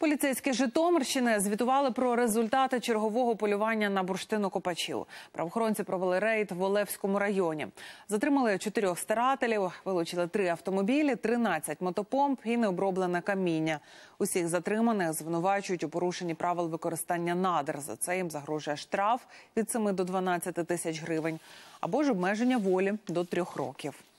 Поліцейські Житомирщини звітували про результати чергового полювання на бурштину копачів. Правоохоронці провели рейд в Олевському районі. Затримали чотирьох старателів, вилучили три автомобілі, 13 мотопомп і необроблене каміння. Усіх затриманих звинувачують у порушенні правил використання надр. За це їм загрожує штраф від 7 до 12 тисяч гривень або ж обмеження волі до трьох років.